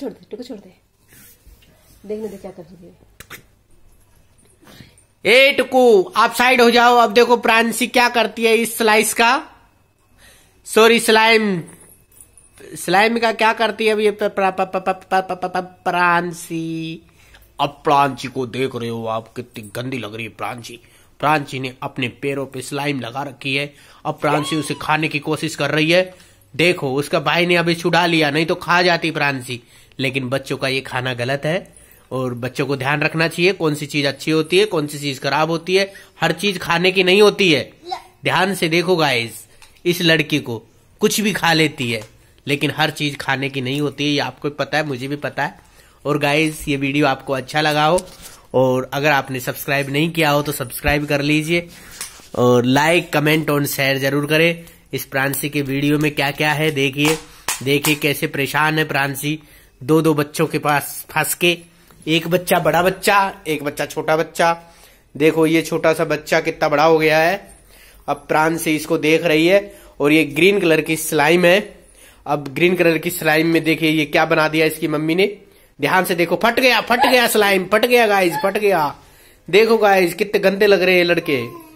छोड़ दे टुकू छोड़ दे देखने दे क्या कर रही है ए टुकू आप साइड हो जाओ अब देखो प्रांसी क्या करती है इस स्लाइस का सॉरी स्लाइम स्लाइम का क्या करती है अब ये प्रांसी अब प्रांची को देख रहे हो आप कितनी गंदी लग रही है प्रांची प्रांची ने अपने पैरों पे स्लाइम लगा रखी है अब प्रांची उसे खाने की कोशिश कर रही है देखो उसका भाई ने अभी छुड़ा लिया नहीं तो खा जाती प्रांसी लेकिन बच्चों का ये खाना गलत है और बच्चों को ध्यान रखना चाहिए कौन सी चीज अच्छी होती है कौन सी चीज खराब होती है हर चीज खाने की नहीं होती है ध्यान से देखो गाइस इस लड़की को कुछ भी खा लेती है लेकिन हर चीज खाने की नहीं होती है ये आपको पता है मुझे भी पता है और गाइस ये वीडियो आपको अच्छा लगा हो और अगर आपने सब्सक्राइब नहीं किया हो तो सब्सक्राइब कर लीजिए और लाइक कमेंट और शेयर जरूर करें इस प्रांसी के वीडियो में क्या क्या है देखिए देखिए कैसे परेशान है प्रांसी दो दो बच्चों के पास फंस के एक बच्चा बड़ा बच्चा एक बच्चा छोटा बच्चा देखो ये छोटा सा बच्चा कितना बड़ा हो गया है अब प्रांसी इसको देख रही है और ये ग्रीन कलर की स्लाइम है अब ग्रीन कलर की स्लाइम में देखिए ये क्या बना दिया इसकी मम्मी ने ध्यान से देखो फट गया फट गया स्लाइम फट गया गाइज फट गया देखो गाइज कितने गंदे लग रहे हैं लड़के